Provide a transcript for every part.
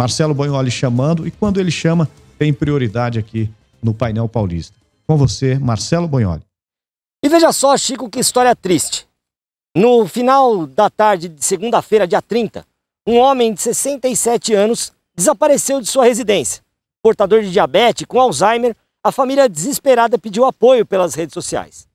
Marcelo Bonholi chamando e quando ele chama, tem prioridade aqui no painel paulista. Com você, Marcelo Bonholi. E veja só, Chico, que história triste. No final da tarde de segunda-feira, dia 30, um homem de 67 anos desapareceu de sua residência. Portador de diabetes com Alzheimer, a família desesperada pediu apoio pelas redes sociais.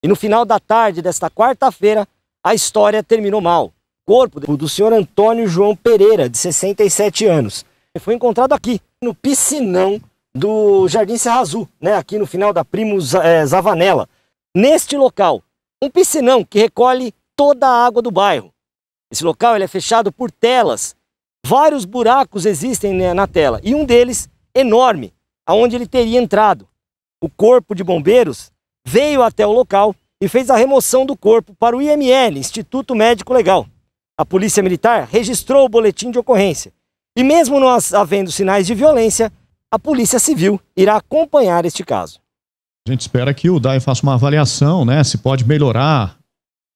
E no final da tarde desta quarta-feira, a história terminou mal corpo do senhor Antônio João Pereira, de 67 anos. Ele foi encontrado aqui, no piscinão do Jardim Serra Azul, né, aqui no final da Primo eh, Zavanella. Neste local, um piscinão que recolhe toda a água do bairro. Esse local ele é fechado por telas. Vários buracos existem né, na tela e um deles enorme, aonde ele teria entrado. O corpo de bombeiros veio até o local e fez a remoção do corpo para o IML, Instituto Médico Legal. A Polícia Militar registrou o boletim de ocorrência. E mesmo não havendo sinais de violência, a Polícia Civil irá acompanhar este caso. A gente espera que o DAE faça uma avaliação, né? Se pode melhorar,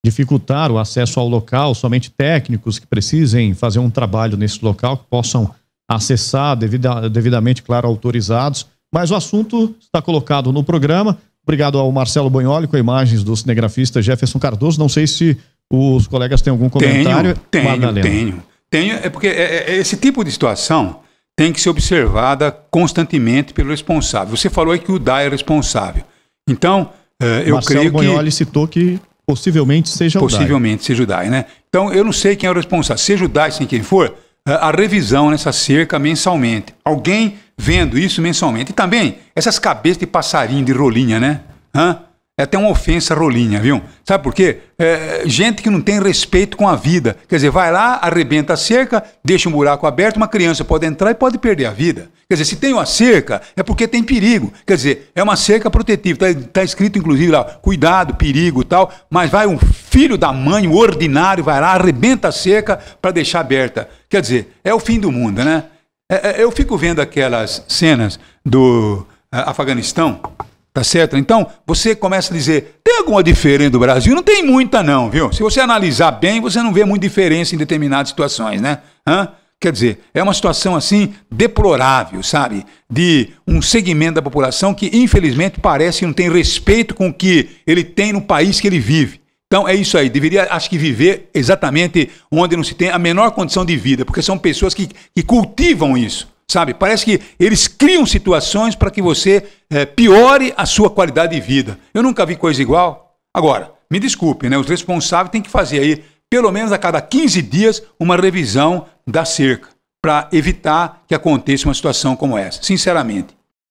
dificultar o acesso ao local, somente técnicos que precisem fazer um trabalho nesse local, que possam acessar devidamente, claro, autorizados. Mas o assunto está colocado no programa. Obrigado ao Marcelo Banholi com imagens do cinegrafista Jefferson Cardoso. Não sei se os colegas têm algum comentário? Tenho, tenho, tenho. É porque é, é, esse tipo de situação tem que ser observada constantemente pelo responsável. Você falou aí que o DAE é responsável. Então, é, eu creio Bonholi que... citou que possivelmente seja possivelmente o DAE. Possivelmente seja o DAE, né? Então, eu não sei quem é o responsável. Seja o DAE, sem quem for, eh, a revisão nessa cerca mensalmente. Alguém vendo isso mensalmente. E também, essas cabeças de passarinho, de rolinha, né? Hã? É até uma ofensa rolinha, viu? Sabe por quê? É, gente que não tem respeito com a vida. Quer dizer, vai lá, arrebenta a cerca, deixa um buraco aberto, uma criança pode entrar e pode perder a vida. Quer dizer, se tem uma cerca, é porque tem perigo. Quer dizer, é uma cerca protetiva. Está tá escrito, inclusive, lá, cuidado, perigo tal. Mas vai um filho da mãe, um ordinário, vai lá, arrebenta a cerca para deixar aberta. Quer dizer, é o fim do mundo, né? É, é, eu fico vendo aquelas cenas do é, Afeganistão Tá certo? Então, você começa a dizer: tem alguma diferença do Brasil? Não tem muita, não, viu? Se você analisar bem, você não vê muita diferença em determinadas situações, né? Hã? Quer dizer, é uma situação assim deplorável, sabe? De um segmento da população que, infelizmente, parece que não tem respeito com o que ele tem no país que ele vive. Então é isso aí, deveria, acho que, viver exatamente onde não se tem a menor condição de vida, porque são pessoas que, que cultivam isso. Sabe? Parece que eles criam situações para que você é, piore a sua qualidade de vida. Eu nunca vi coisa igual. Agora, me desculpe, né? Os responsáveis têm que fazer aí, pelo menos a cada 15 dias, uma revisão da cerca para evitar que aconteça uma situação como essa, sinceramente.